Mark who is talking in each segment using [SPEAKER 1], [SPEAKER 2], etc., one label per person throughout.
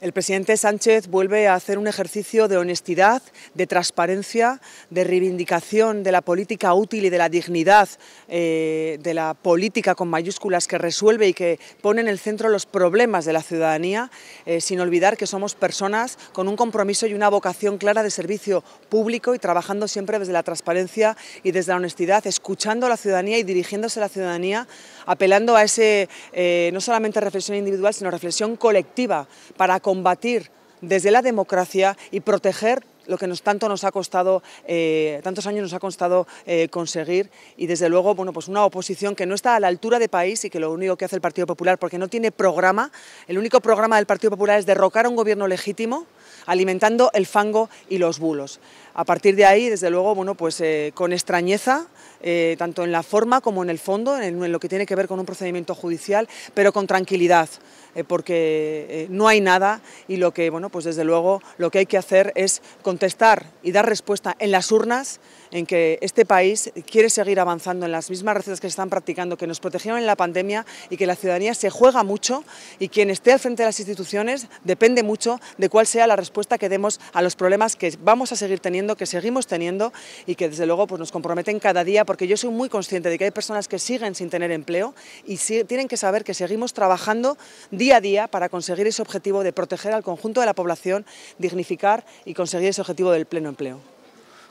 [SPEAKER 1] El presidente Sánchez vuelve a hacer un ejercicio de honestidad, de transparencia, de reivindicación de la política útil y de la dignidad, eh, de la política con mayúsculas que resuelve y que pone en el centro los problemas de la ciudadanía, eh, sin olvidar que somos personas con un compromiso y una vocación clara de servicio público y trabajando siempre desde la transparencia y desde la honestidad, escuchando a la ciudadanía y dirigiéndose a la ciudadanía, apelando a ese eh, no solamente reflexión individual, sino reflexión colectiva para combatir desde la democracia y proteger lo que nos, tanto nos ha costado, eh, tantos años nos ha costado eh, conseguir y desde luego bueno, pues una oposición que no está a la altura de país y que lo único que hace el Partido Popular, porque no tiene programa, el único programa del Partido Popular es derrocar a un gobierno legítimo, alimentando el fango y los bulos. A partir de ahí, desde luego, bueno, pues eh, con extrañeza, eh, tanto en la forma como en el fondo, en, lo que tiene que ver con un procedimiento judicial, pero con tranquilidad, eh, porque no hay nada y lo que, bueno, pues desde luego, lo que hay que hacer es contestar y dar respuesta en las urnas en que este país quiere seguir avanzando en las mismas recetas que se están practicando, que nos protegieron en la pandemia y que la ciudadanía se juega mucho y quien esté al frente de las instituciones depende mucho de cuál sea la respuesta que demos a los problemas que vamos a seguir teniendo, que seguimos teniendo y que desde luego pues, nos comprometen cada día, porque yo soy muy consciente de que hay personas que siguen sin tener empleo y tienen que saber que seguimos trabajando día a día para conseguir ese objetivo de proteger al conjunto de la población, dignificar y conseguir ese objetivo del pleno empleo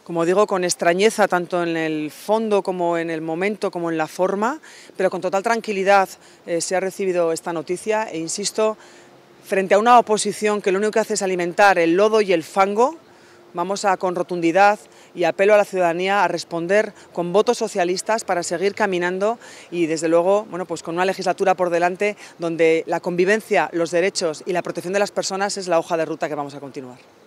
[SPEAKER 1] como digo, con extrañeza tanto en el fondo como en el momento como en la forma, pero con total tranquilidad eh, se ha recibido esta noticia e insisto, frente a una oposición que lo único que hace es alimentar el lodo y el fango, vamos a con rotundidad y apelo a la ciudadanía a responder con votos socialistas para seguir caminando y desde luego, bueno, pues con una legislatura por delante donde la convivencia, los derechos y la protección de las personas es la hoja de ruta que vamos a continuar.